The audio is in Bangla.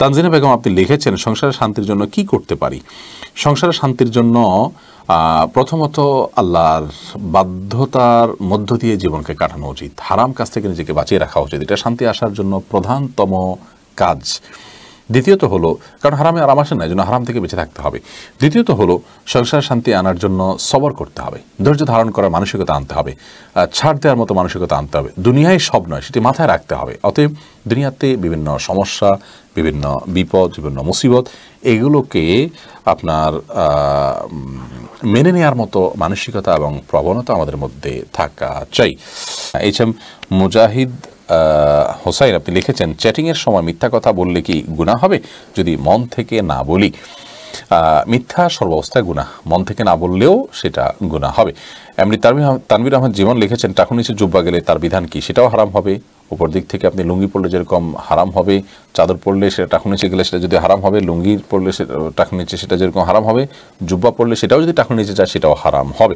তানজিনা বেগম আপনি লিখেছেন সংসারে শান্তির জন্য কি করতে পারি সংসারে শান্তির জন্য প্রথমত আল্লাহর বাধ্যতার মধ্য দিয়ে জীবনকে কাটানো উচিত হারাম কাজ থেকে নিজেকে বাঁচিয়ে রাখা উচিত এটা শান্তি আসার জন্য প্রধানতম কাজ দ্বিতীয়ত হলো কারণ হারামে আরাম আসে না জন্য হারাম থেকে বেঁচে থাকতে হবে দ্বিতীয়ত হলো সংসার শান্তি আনার জন্য সবর করতে হবে ধৈর্য ধারণ করার মানসিকতা আনতে হবে ছাড় দেওয়ার মতো মানসিকতা আনতে হবে দুনিয়ায় সব নয় সেটি মাথায় রাখতে হবে অতএব দুনিয়াতে বিভিন্ন সমস্যা বিভিন্ন বিপদ বিভিন্ন মুসিবত এগুলোকে আপনার মেনে নেওয়ার মতো মানসিকতা এবং প্রবণতা আমাদের মধ্যে থাকা চাই এইচ এম মুজাহিদ হোসাইন আপনি লিখেছেন চ্যাটিংয়ের সময় মিথ্যা কথা বললে কি গুণা হবে যদি মন থেকে না বলি মিথ্যা সর্বাবস্থায় গুণা মন থেকে না বললেও সেটা গুণা হবে এমনি তানবির আহমদ জীবন লিখেছেন টাকুনিচে জুব্বা গেলে তার বিধান কি সেটাও হারাম হবে উপর দিক থেকে আপনি লুঙ্গি পরলে যেরকম হারাম হবে চাদর পরলে সেটা টাকুনিচে নিচে গেলে সেটা যদি হারাম হবে লুঙ্গি পড়লে সেটা টাকু নিচে সেটা যেরকম হারাম হবে জুব্বা পড়লে সেটাও যদি টাকুন নিচে যায় সেটাও হারাম হবে